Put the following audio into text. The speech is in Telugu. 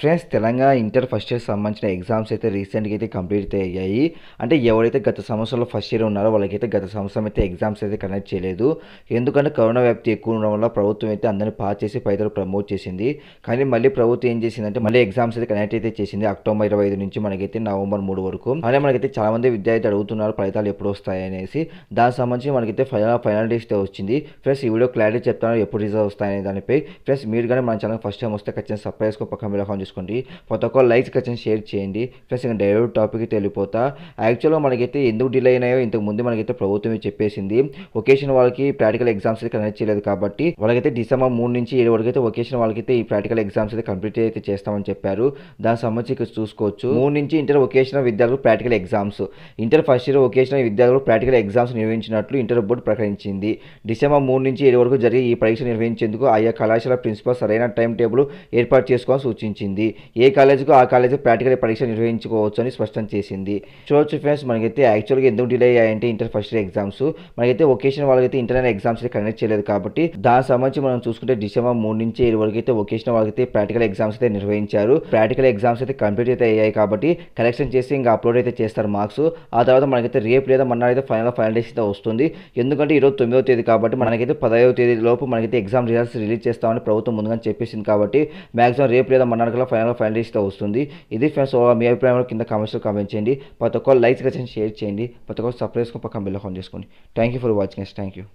friends Telangana inter first year సంబంధించిన ఎగ్జామ్స్ అయితే రీసెంట్గా అయితే కంప్లీట్ అయ్యాయి అంటే ఎవరైతే గత సంవత్సరంలో ఫస్ట్ ఇయర్ ఉన్నారో వాళ్ళకైతే గత సంవత్సరం అయితే ఎగ్జామ్స్ అయితే కండక్ట్ చేయలేదు ఎందుకంటే కరోనా వ్యాప్తి ఎక్కువ ఉండడం వల్ల ప్రభుత్వం అయితే అందరినీ పాస్ చేసి పైదలు ప్రమోట్ చేసింది కానీ మళ్ళీ ప్రభుత్వం ఏం చేసిందంటే మళ్ళీ ఎగ్జామ్స్ అయితే కండక్ట్ అయితే చేసింది అక్టోబర్ ఇరవై ఐదు నుంచి మనకైతే నవంబర్ మూడు వరకు అలాగే మనకైతే చాలా మంది విద్యార్థి అడుగుతున్నారు ఫలితాలు ఎప్పుడు వస్తాయి అనేసి దానికి సంబంధించి మనకైతే ఫైనల్ ఫైనల్ డేస్ అయితే వచ్చింది ఫ్రెండ్స్ ఈ వీడియో క్లారిటీ చెప్తాను ఎప్పుడు రిజల్ట్ వస్తాయనే దానిపై ఫ్రెండ్స్ మీరు కానీ మన ఛానల్ ఫస్ట్ టైం వస్తే ఖచ్చితంగా సర్ప్రైజ్ పక్కన బిల్ అకౌంట్ చేసుకోండి ప్రతి ఒక్క లైక్స్ ఖచ్చితంగా షేర్ చేయండి ఫ్రెండ్స్ ఇంకా డైరెక్ట్ టాపిక్కి వెళ్ళిపోతా యాక్చువల్గా మనకైతే ఎందుకు డిలే అయినాయో ఇంతకు ముందు మనకైతే ప్రభుత్వమే చెప్పేసింది ఒకేషన్ వాళ్ళకి ప్రాక్టికల్ ఎగ్జామ్స్ అయితే కనెక్ట్ చేయలేదు కాబట్టి వాళ్ళకైతే డిసెంబర్ మూడు నుంచి ఏడు వరకు అయితే ఒకేషన్ వాళ్ళకైతే ఈ ప్రాక్టికల్ ఎగ్జామ్స్ అయితే కంప్లీట్ అయితే చేస్తామని చెప్పారు దాని సంబంధించి ఇక్కడ చూసుకోవచ్చు మూడు నుంచి ఇంటర్ ఒకేషనల్ విద్యార్థులు practical exams inter first year vocational విద్యార్థులు ప్రాక్టికల్ ఎగ్జామ్స్ నిర్వహించినట్లు ఇంటర్ బోర్డు ప్రకటించింది డిసెంబర్ మూడు నుంచి ఏడు వరకు జరిగే ఈ పరీక్ష నిర్వహించేందుకు ఆయా కళాశాల ప్రిన్సిపల్ సరైన టైం టేబుల్ ఏర్పాటు చేసుకోవాలని సూచించింది చేసింది ఏ కాలేజీకు ఆ కాలేజీ ప్రాక్టికల్ పరీక్ష నిర్వహించుకోవచ్చు అని స్పష్టం చేసింది చూడొచ్చు ఫ్రెండ్స్ మనకైతే యాక్చువల్గా ఎందుకు డిలే అయ్యాయంటే ఇంటర్ ఫస్ట్ ఇయర్ ఎగ్జామ్స్ మనకైతే ఒకేషన్ వాళ్ళకైతే ఇంటర్నల్ ఎగ్జామ్స్ కండక్ట్ చేయలేదు కాబట్టి దాని సంబంధించి మనం చూసుకుంటే డిసెంబర్ మూడు నుంచి ఏడు వరకు అయితే ఒకేషన్ వాళ్ళకైతే ప్రాక్టికల్ ఎగ్జామ్స్ అయితే నిర్వహించారు ప్రాక్టికల్ ఎగ్జామ్స్ అయితే కంప్లీట్ అయితే అయ్యాయి కాబట్టి కలెక్షన్ చేసి ఇంకా అప్లోడ్ అయితే చేస్తారు మార్క్స్ ఆ తర్వాత మనకైతే రేపు లేదా మన అయితే ఫైనల్ ఫైనల్ డేస్ అయితే వస్తుంది ఎందుకంటే ఈరోజు తొమ్మిదో తేదీ కాబట్టి మనకైతే పదహైదో తేదీ లోపు మనకైతే ఎగ్జామ్ రిజల్ట్స్ రిలీజ్ చేస్తామని ప్రభుత్వం ముందుగా చెప్పేసింది కాబట్టి మాక్సిమం రేపు లేదా మన్నాడు ఫైనల్ ఫైనలిస్ట్గా వస్తుంది ఇది ఫ్రెండ్స్ మీ అభిప్రాయంలో కింద కామెంట్స్లో కామెంట్ చేయండి ప్రతి ఒక్కరు లైక్స్ చేసి షేర్ చేయండి ప్రతి ఒక్కరు సబ్స్క్రైబ్ పక్కన బిల్ ఆన్ చేసుకోండి thank you for watching yes thank you